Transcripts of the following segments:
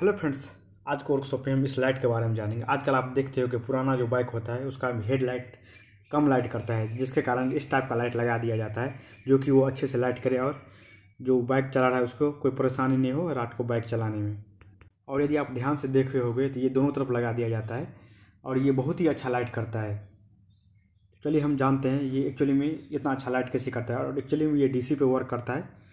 hello friends आज के workshop में हम इस लाइट के बारे में जानेंगे आजकल आप देखते हो कि पुराना जो बाइक होता है उसका हेड लाइट कम लाइट करता है जिसके कारण इस टाइप का लाइट लगा दिया जाता है जो कि वो अच्छे से लाइट करे और जो बाइक चला रहा है उसको कोई परेशानी नहीं हो रात को बाइक चलाने में और यदि आप ध्यान से देखे होगे तो ये दोनों तरफ लगा दिया जाता है और ये बहुत ही अच्छा लाइट करता है चलिए हम जानते हैं ये एक्चुअली में इतना अच्छा लाइट कैसे करता है और एक्चुअली में ये डीसी पे वर्क करता है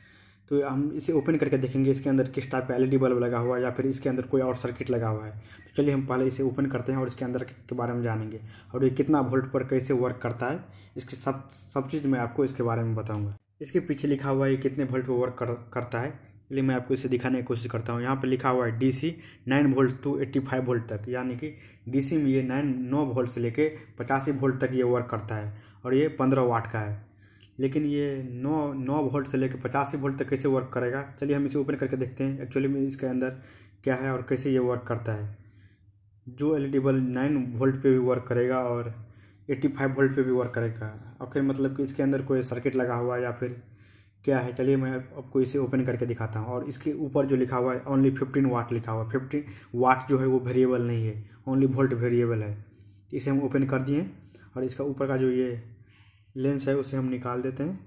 तो हम इसे ओपन करके देखेंगे इसके अंदर किस टाइप का एलईडी बल्ब लगा हुआ है या फिर इसके अंदर कोई और सर्किट लगा हुआ है तो चलिए हम पहले इसे ओपन करते हैं और इसके अंदर के बारे में जानेंगे और ये कितना वोल्ट पर कैसे वर्क करता है इसके सब सब चीज़ मैं आपको इसके बारे में बताऊँगा इसके पीछे लिखा हुआ है ये कितने वोल्ट पर वर्क कर, करता है चलिए मैं आपको इसे दिखाने की कोशिश करता हूँ यहाँ पर लिखा हुआ है D C nine volt two eighty five volt तक यानी कि डी सी में ये नाइन नौ वोल्ट से लेके पचासी वोल्ट तक ये वर्क करता है और ये पंद्रह वाट का है लेकिन ये नौ नौ वोल्ट से लेकर पचासी वोल्ट तक कैसे वर्क करेगा चलिए हम इसे ओपन करके देखते हैं एक्चुअली में इसके अंदर क्या है और कैसे ये वर्क करता है जो L E D bulb nine volt पे भी वर्क करेगा और एट्टी फाइव वोल्ट पे भी वर्क करेगा आखिर मतलब कि इसके अंदर कोई सर्किट लगा हुआ है या फिर क्या है चलिए मैं आपको इसे ओपन करके दिखाता हूँ और इसके ऊपर जो लिखा हुआ है ओनली फिफ्टीन वाट लिखा हुआ है फिफ्टीन वाट जो है वो वेरिएबल नहीं है ओनली वोल्ट वेरिएबल है इसे हम ओपन कर दिए और इसका ऊपर का जो ये लेंस है उसे हम निकाल देते हैं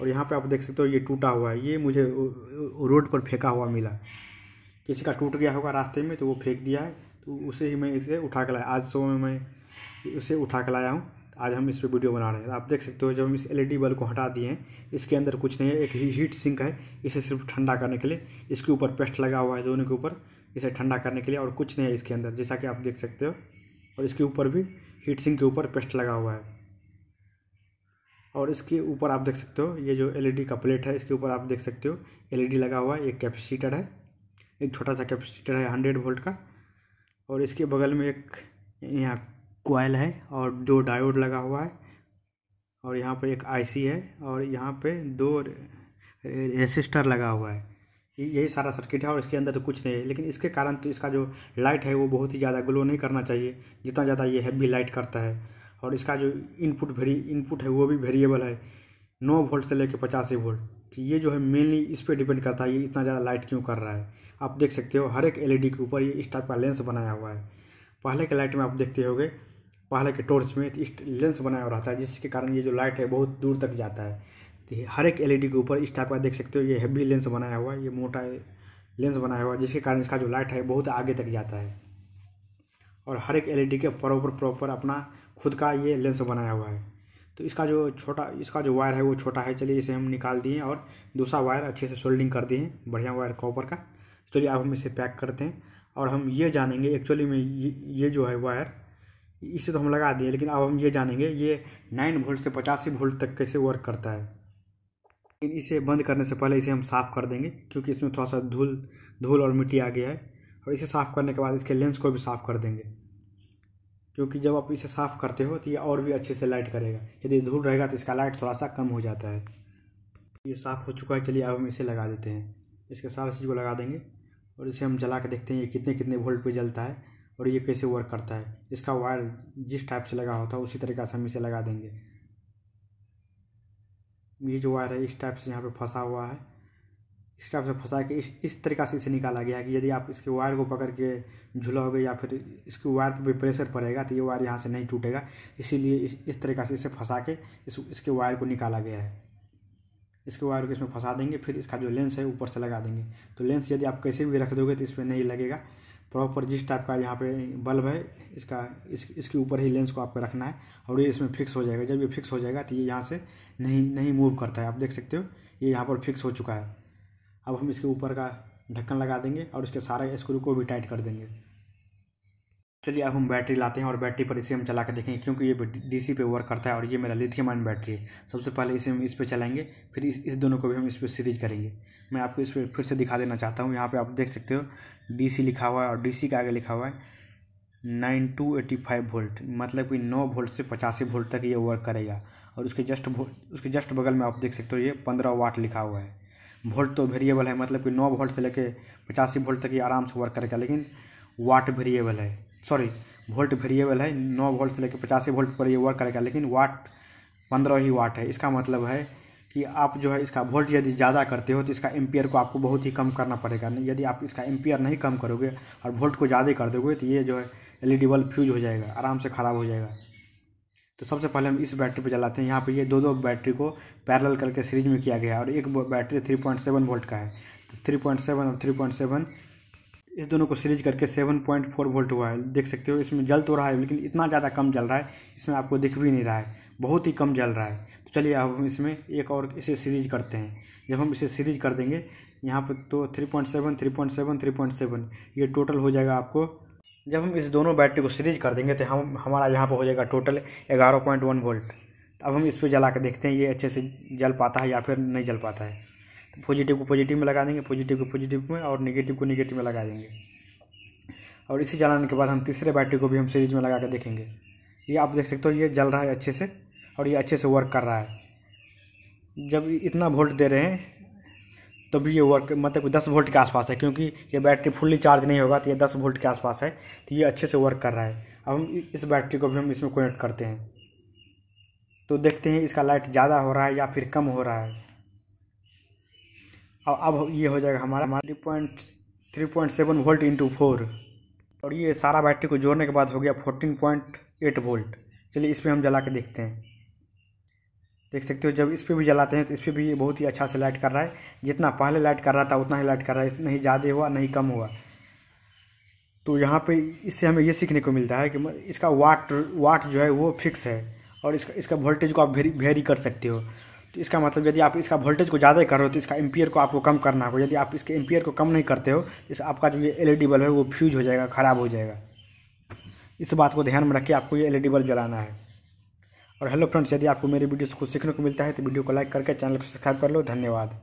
और यहाँ पे आप देख सकते हो ये टूटा हुआ है ये मुझे रोड पर फेंका हुआ मिला किसी का टूट गया होगा रास्ते में तो वो फेंक दिया है तो उसे ही मैं इसे उठा कर लाया आज सुबह में मैं उसे उठा कर लाया हूँ आज हम इस पर वीडियो बना रहे हैं आप देख सकते हो जब हम इस एलईडी बल्ब को हटा दिए हैं इसके अंदर कुछ नहीं है एक ही हीट सिंक है इसे सिर्फ ठंडा करने के लिए इसके ऊपर पेस्ट लगा हुआ है दोनों के ऊपर इसे ठंडा करने के लिए और कुछ नहीं है इसके अंदर जैसा कि आप देख सकते हो और इसके ऊपर भी हीट सिंक के ऊपर पेस्ट लगा हुआ है और इसके ऊपर आप देख सकते हो ये जो एलईडी e का प्लेट है इसके ऊपर आप देख सकते हो एलईडी e लगा हुआ है एक कैपेसिटर है एक छोटा सा कैपेसिटर है हंड्रेड वोल्ट का और इसके बगल में एक यहाँ कोयल है और दो डायोड लगा हुआ है और यहाँ पर एक आईसी है और यहाँ पे दो रेसिस्टर लगा हुआ है यही सारा सर्किट है और इसके अंदर तो कुछ नहीं है लेकिन इसके कारण तो इसका जो लाइट है वो बहुत ही ज़्यादा ग्लो नहीं करना चाहिए जितना ज़्यादा ये हैवी लाइट करता है और इसका जो इनपुट वेरी इनपुट है वो भी वेरिएबल है नौ वोल्ट से लेकर पचासी वोल्ट तो ये जो है मेनली इस पर डिपेंड करता है ये इतना ज़्यादा लाइट क्यों कर रहा है आप देख सकते हो हर एक एल के ऊपर ये इस टाइप का लेंस बनाया हुआ है पहले के लाइट में आप देखते हो पहले के टॉर्च में इस लेंस बनाया रहता है जिसके कारण ये जो लाइट है बहुत दूर तक जाता है तो हर एक एलईडी के ऊपर इस टाइप का देख सकते हो ये हैवी लेंस बनाया हुआ है ये मोटा लेंस बनाया हुआ है जिसके कारण इसका जो लाइट है बहुत आगे तक जाता है और हर एक एलईडी e के प्रॉपर प्रॉपर अपना खुद का ये लेंस बनाया हुआ है तो इसका जो छोटा इसका जो वायर है वो छोटा है चलिए इसे हम निकाल दिए और दूसरा वायर अच्छे से सोल्डिंग कर दिए बढ़िया वायर कॉपर का चलिए अब हम इसे पैक करते हैं और हम ये जानेंगे एक्चुअली में ये, ये जो है वायर इसे तो हम लगा दिए लेकिन अब हम ये जानेंगे ये नाइन वोल्ट से पचासी वोल्ट तक कैसे वर्क करता है लेकिन इसे बंद करने से पहले इसे हम साफ़ कर देंगे क्योंकि इसमें थोड़ा सा धूल धूल और मिट्टी आ गया है और इसे साफ़ करने के बाद इसके लेंस को भी साफ़ कर देंगे क्योंकि जब आप इसे साफ़ करते हो तो ये और भी अच्छे से लाइट करेगा यदि धूल रहेगा तो इसका लाइट थोड़ा सा कम हो जाता है ये साफ़ हो चुका है चलिए अब हम इसे लगा देते हैं इसके सारा चीज़ को लगा देंगे और इसे हम जला के देखते हैं ये कितने कितने वोल्ट पे जलता है और ये कैसे वर्क करता है इसका वायर जिस टाइप से लगा होता है उसी तरीके से हम इसे लगा देंगे ये जो वायर है इस टाइप से यहाँ पे फंसा हुआ है इस टाइप से फंसा के इस इस तरीका से इसे निकाला गया है कि यदि आप इसके वायर को पकड़ के झुलाओगे या फिर इसके वायर पर भी प्रेशर पड़ेगा तो ये वायर यहाँ से नहीं टूटेगा इसीलिए इस इस तरीका से इसे फंसा के इस इसके वायर को निकाला गया है इसके वायर को इसमें फंसा देंगे फिर इसका जो लेंस है ऊपर से लगा देंगे तो लेंस यदि आप कैसे भी रख दोगे तो इस पर नहीं लगेगा प्रॉपर जिस टाइप का यहाँ पे बल्ब है इसका इस इसके ऊपर ही लेंस को आपको रखना है और ये इसमें फिक्स हो जाएगा जब ये फिक्स हो जाएगा तो ये यहाँ से नहीं नहीं मूव करता है आप देख सकते हो ये यहाँ पर फिक्स हो चुका है अब हम इसके ऊपर का ढक्कन लगा देंगे और उसके सारे स्क्रू को भी टाइट कर देंगे चलिए अब हम बैटरी लाते हैं और बैटरी पर इसे हम चला के देखेंगे क्योंकि ये डीसी पे वर्क करता है और ये मेरा लिथियम आयन बैटरी है सबसे पहले इसे हम इस पर चलाएंगे फिर इस इस दोनों को भी हम इस पर सीरीज करेंगे मैं आपको इस पर फिर से दिखा देना चाहता हूँ यहाँ पे आप देख सकते हो डीसी लिखा हुआ है और डी का आगे लिखा हुआ है nine two eighty five volt मतलब कि नौ वोल्ट से पचासी वोल्ट तक ये वर्क करेगा और उसके जस्ट उसके जस्ट बगल में आप देख सकते हो ये पंद्रह वाट लिखा हुआ है वोल्ट तो वेरिएबल है मतलब कि नौ वोल्ट से लेके पचासी वोल्ट तक ही आराम से वर्क करेगा लेकिन वाट वेरिएबल है सॉरी वोल्ट वेरिएबल है नौ वोल्ट से लेके पचासी वोल्ट पर ये वर्क करेगा लेकिन वाट पंद्रह ही वाट है इसका मतलब है कि आप जो है इसका वोल्ट यदि ज़्यादा करते हो तो इसका एम्पियर को आपको बहुत ही कम करना पड़ेगा यदि आप इसका एम्पियर नहीं कम करोगे और वोल्ट को ज़्यादा कर दोगे तो ये जो है L E D bulb fuse हो जाएगा आराम से ख़राब हो जाएगा तो सबसे पहले हम इस बैटरी पर चलाते हैं यहाँ पर ये दो दो बैटरी को पैरल करके सीरीज में किया गया है और एक battery three point seven volt का है तो थ्री पॉइंट सेवन और थ्री पॉइंट सेवन इस दोनों को सीरीज करके सेवन पॉइंट फोर वोल्ट हुआ है देख सकते हो इसमें जल तो रहा है लेकिन इतना ज़्यादा कम जल रहा है इसमें आपको दिख भी नहीं रहा है बहुत ही कम जल रहा है तो चलिए अब हम इसमें एक और इसे सीरीज करते हैं जब हम इसे सीरीज कर देंगे यहाँ पर तो three point seven three point seven three point seven ये टोटल हो जाएगा आपको जब हम इस दोनों बैटरी को सीरीज कर देंगे तो हम हमारा यहाँ पर हो जाएगा टोटल ग्यारह पॉइंट वन वोल्ट तो अब हम इस पर जला के देखते हैं ये अच्छे से जल पाता है या फिर नहीं जल पाता है तो पॉजिटिव को पॉजिटिव में लगा देंगे पॉजिटिव को पॉजिटिव में और निगेटिव को निगेटिव में लगा देंगे और इसी जलाने के बाद हम तीसरे बैटरी को भी हम सीरीज में लगा के देखेंगे ये आप देख सकते हो ये जल रहा है अच्छे से और ये अच्छे से वर्क कर रहा है जब इतना वोल्ट दे रहे हैं तो भी ये वर्क मतलब दस वोल्ट के आसपास है क्योंकि ये बैटरी फुल्ली चार्ज नहीं होगा तो ये दस वोल्ट के आसपास है तो ये अच्छे से वर्क कर रहा है अब हम इस बैटरी को भी हम इसमें कनेक्ट करते हैं तो देखते हैं इसका लाइट ज़्यादा हो रहा है या फिर कम हो रहा है और अब ये हो जाएगा हमारा हमारा three point three point seven volt into four और ये सारा बैटरी को जोड़ने के बाद हो गया फोर्टीन पॉइंट एट वोल्ट चलिए इसमें हम जला के देखते हैं देख सकते हो जब इस पर भी जलाते हैं तो इस पर भी ये बहुत ही अच्छा से लाइट कर रहा है जितना पहले लाइट कर रहा था उतना ही लाइट कर रहा है नहीं ज़्यादा हुआ नहीं कम हुआ तो यहाँ पे इससे हमें ये सीखने को मिलता है कि इसका वाट वाट जो है वो फिक्स है और इसका इसका वोल्टेज को आप वेरी वेरी कर सकते हो तो इसका मतलब यदि आप इसका वोल्टेज को ज़्यादा कर रहे हो तो इसका एम्पियर को आपको कम करना होगा यदि आप इसके एम्पियर को कम नहीं करते हो तो आपका जो ये एल बल्ब है वो फ्यूज हो जाएगा ख़राब हो जाएगा इस बात को ध्यान में रखिए आपको ये एल बल्ब जलाना है और हेलो फ्रेंड्स यदि आपको मेरे वीडियोस को कुछ सीखने को मिलता है तो वीडियो को लाइक करके चैनल को सब्सक्राइब कर लो धन्यवाद